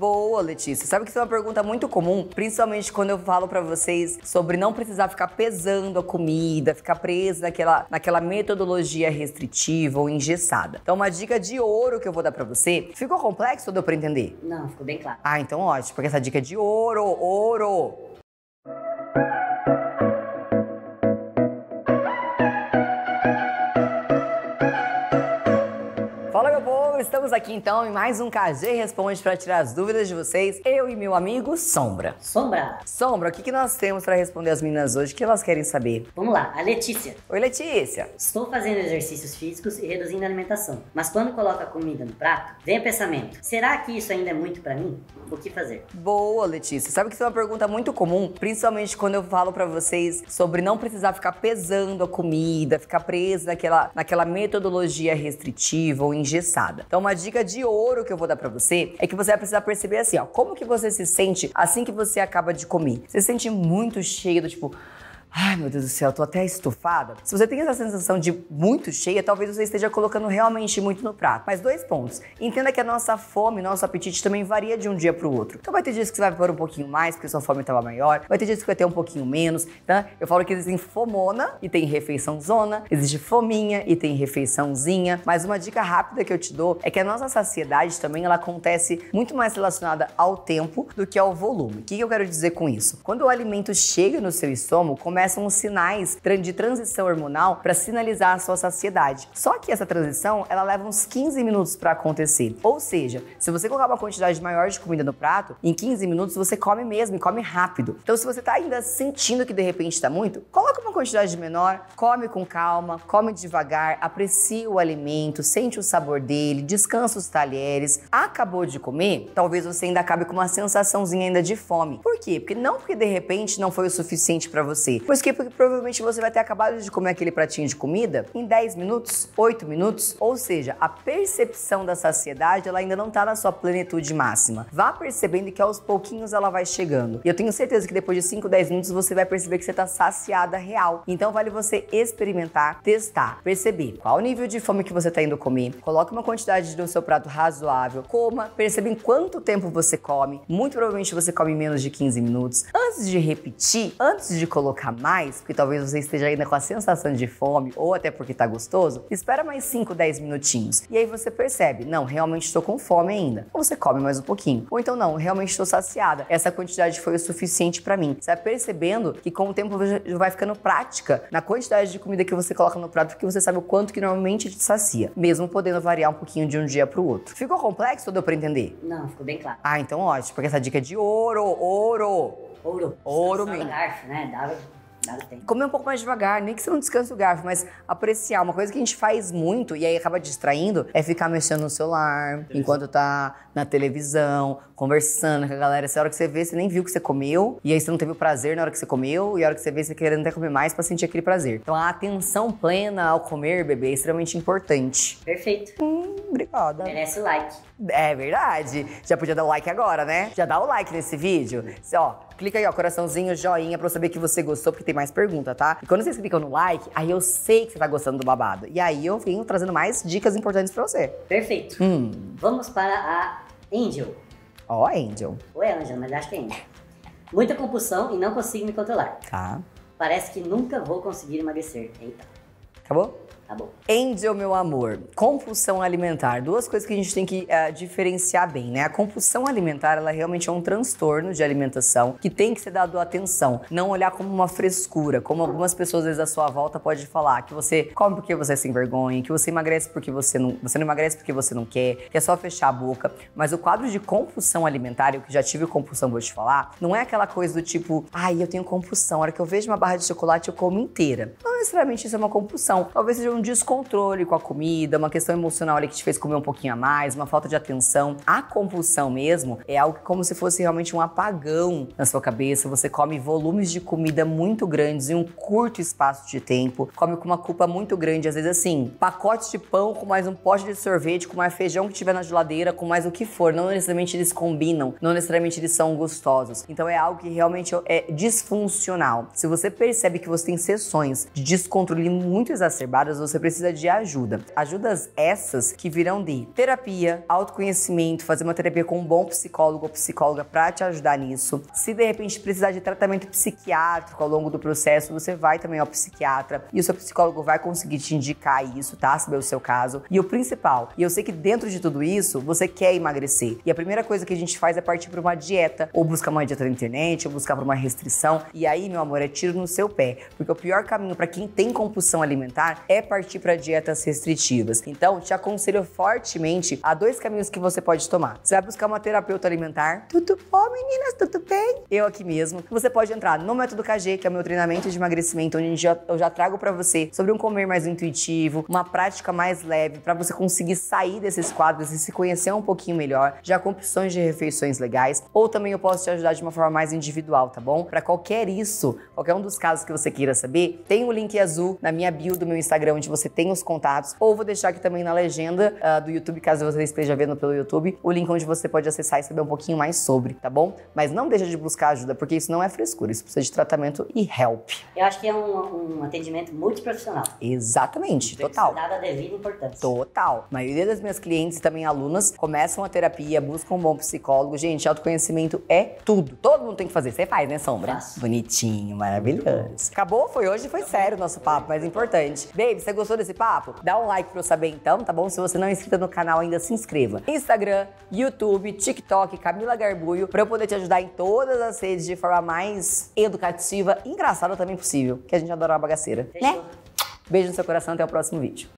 Boa, Letícia. Sabe que isso é uma pergunta muito comum, principalmente quando eu falo para vocês sobre não precisar ficar pesando a comida, ficar presa naquela, naquela metodologia restritiva ou engessada. Então, uma dica de ouro que eu vou dar para você. Ficou complexo ou deu pra entender? Não, ficou bem claro. Ah, então ótimo, porque essa dica é de ouro, ouro. Fala meu povo, estamos aqui então em mais um KG Responde para tirar as dúvidas de vocês. Eu e meu amigo Sombra. Sombra. Sombra, o que, que nós temos para responder as meninas hoje? O que elas querem saber? Vamos lá, a Letícia. Oi Letícia. Estou fazendo exercícios físicos e reduzindo a alimentação, mas quando coloca a comida no prato, vem o pensamento: será que isso ainda é muito para mim? O que fazer? Boa, Letícia. Sabe que isso é uma pergunta muito comum, principalmente quando eu falo para vocês sobre não precisar ficar pesando a comida, ficar presa naquela, naquela metodologia restritiva ou ingênua engessada. Então, uma dica de ouro que eu vou dar para você é que você vai precisar perceber assim, ó, como que você se sente assim que você acaba de comer. Você se sente muito cheio do tipo, Ai, meu Deus do céu, tô até estufada. Se você tem essa sensação de muito cheia, talvez você esteja colocando realmente muito no prato. Mas dois pontos. Entenda que a nossa fome, nosso apetite também varia de um dia para o outro. Então vai ter dias que você vai pôr um pouquinho mais, porque sua fome estava maior. Vai ter dias que vai ter um pouquinho menos. Tá? Eu falo que existem fomona e tem refeição zona. Existe fominha e tem refeiçãozinha. Mas uma dica rápida que eu te dou é que a nossa saciedade também ela acontece muito mais relacionada ao tempo do que ao volume. O que eu quero dizer com isso? Quando o alimento chega no seu estômago, começa é começam os sinais de transição hormonal para sinalizar a sua saciedade. Só que essa transição, ela leva uns 15 minutos para acontecer. Ou seja, se você colocar uma quantidade maior de comida no prato, em 15 minutos você come mesmo e come rápido. Então, se você está ainda sentindo que de repente está muito, coloca uma quantidade menor, come com calma, come devagar, aprecia o alimento, sente o sabor dele, descansa os talheres. Acabou de comer, talvez você ainda acabe com uma sensaçãozinha ainda de fome. Por quê? Porque não porque de repente não foi o suficiente para você, depois que porque provavelmente você vai ter acabado de comer aquele pratinho de comida em 10 minutos, 8 minutos, ou seja, a percepção da saciedade ela ainda não está na sua plenitude máxima. Vá percebendo que aos pouquinhos ela vai chegando. E eu tenho certeza que depois de 5, 10 minutos você vai perceber que você está saciada real. Então vale você experimentar, testar, perceber qual o nível de fome que você está indo comer. Coloque uma quantidade do seu prato razoável, coma, perceba em quanto tempo você come. Muito provavelmente você come menos de 15 minutos. Antes de repetir, antes de colocar mais, porque talvez você esteja ainda com a sensação de fome ou até porque está gostoso, espera mais 5, 10 minutinhos. E aí você percebe, não, realmente estou com fome ainda. Ou você come mais um pouquinho. Ou então, não, realmente estou saciada. Essa quantidade foi o suficiente para mim. Você vai percebendo que com o tempo vai ficando prática na quantidade de comida que você coloca no prato, porque você sabe o quanto que normalmente te sacia, mesmo podendo variar um pouquinho de um dia para o outro. Ficou complexo ou deu para entender? Não, ficou bem claro. Ah, então ótimo, porque essa dica é de ouro, ouro. Ouro. Ouro mesmo. Garfo, né? Dava tempo. Comer um pouco mais devagar, nem que você não descanse o garfo, mas apreciar. Uma coisa que a gente faz muito e aí acaba distraindo é ficar mexendo no celular enquanto tá na televisão, conversando com a galera. Essa hora que você vê, você nem viu o que você comeu, e aí você não teve o prazer na hora que você comeu, e a hora que você vê, você tá querendo até comer mais pra sentir aquele prazer. Então a atenção plena ao comer, bebê, é extremamente importante. Perfeito. Hum, obrigada. Merece o like. É verdade. Já podia dar o like agora, né? Já dá o like nesse vídeo. Ó, clica aí, ó, coraçãozinho, joinha, pra eu saber que você gostou, porque tem mais pergunta, tá? E quando vocês clicam no like, aí eu sei que você tá gostando do babado. E aí eu venho trazendo mais dicas importantes pra você. Perfeito. Hum. Vamos para a Angel. Ó, oh, Angel. Ou é Angel, mas acho que é Angel. Muita compulsão e não consigo me controlar. Tá. Parece que nunca vou conseguir emagrecer. Eita. Acabou? Acabou. Tá Angel, meu amor, compulsão alimentar. Duas coisas que a gente tem que uh, diferenciar bem, né? A compulsão alimentar, ela realmente é um transtorno de alimentação que tem que ser dado atenção. Não olhar como uma frescura, como algumas pessoas às vezes à sua volta pode falar, que você come porque você é sem vergonha, que você emagrece porque você não, você não emagrece porque você não quer, que é só fechar a boca. Mas o quadro de compulsão alimentar, eu que já tive compulsão, vou te falar, não é aquela coisa do tipo, ai, eu tenho compulsão, a hora que eu vejo uma barra de chocolate eu como inteira. Não necessariamente isso é uma compulsão. Talvez seja um descontrole com a comida, uma questão emocional ali que te fez comer um pouquinho a mais, uma falta de atenção. A compulsão mesmo é algo como se fosse realmente um apagão na sua cabeça. Você come volumes de comida muito grandes em um curto espaço de tempo, come com uma culpa muito grande, às vezes assim, pacotes de pão com mais um pote de sorvete, com mais feijão que tiver na geladeira, com mais o que for. Não necessariamente eles combinam, não necessariamente eles são gostosos. Então é algo que realmente é disfuncional. Se você percebe que você tem sessões de descontrole muito exacerbadas, você precisa de ajuda. Ajudas essas que virão de terapia, autoconhecimento, fazer uma terapia com um bom psicólogo ou psicóloga para te ajudar nisso. Se de repente precisar de tratamento psiquiátrico ao longo do processo, você vai também ao psiquiatra e o seu psicólogo vai conseguir te indicar isso, tá? Saber o seu caso. E o principal, e eu sei que dentro de tudo isso, você quer emagrecer. E a primeira coisa que a gente faz é partir para uma dieta, ou buscar uma dieta na internet, ou buscar para uma restrição. E aí, meu amor, é tiro no seu pé. Porque o pior caminho para quem quem tem compulsão alimentar é partir para dietas restritivas. Então, te aconselho fortemente a dois caminhos que você pode tomar. Você vai buscar uma terapeuta alimentar. Tudo bom, meninas? Tudo bem? Eu aqui mesmo. Você pode entrar no Método KG, que é o meu treinamento de emagrecimento, onde eu já trago para você sobre um comer mais intuitivo, uma prática mais leve, para você conseguir sair desses quadros e se conhecer um pouquinho melhor, já com opções de refeições legais, ou também eu posso te ajudar de uma forma mais individual, tá bom? Para qualquer isso, qualquer um dos casos que você queira saber, tem o um link link azul na minha bio do meu Instagram, onde você tem os contatos, ou vou deixar aqui também na legenda uh, do YouTube, caso você esteja vendo pelo YouTube, o link onde você pode acessar e saber um pouquinho mais sobre, tá bom? Mas não deixa de buscar ajuda, porque isso não é frescura, isso precisa de tratamento e help. Eu acho que é um, um atendimento multiprofissional. Exatamente, total. Nada devido importância. Total. A maioria das minhas clientes e também alunas começam a terapia, buscam um bom psicólogo. Gente, autoconhecimento é tudo. Todo mundo tem que fazer. Você faz, né, Sombra? Faço. Bonitinho, maravilhoso. Acabou? Foi hoje? Foi sério, nosso papo, mais importante. Baby, você gostou desse papo? Dá um like pra eu saber então, tá bom? Se você não é inscrito no canal ainda, se inscreva. Instagram, YouTube, TikTok, Camila Garbulho, pra eu poder te ajudar em todas as redes de forma mais educativa, engraçada também possível, que a gente adora uma bagaceira, né? Beijo no seu coração, até o próximo vídeo.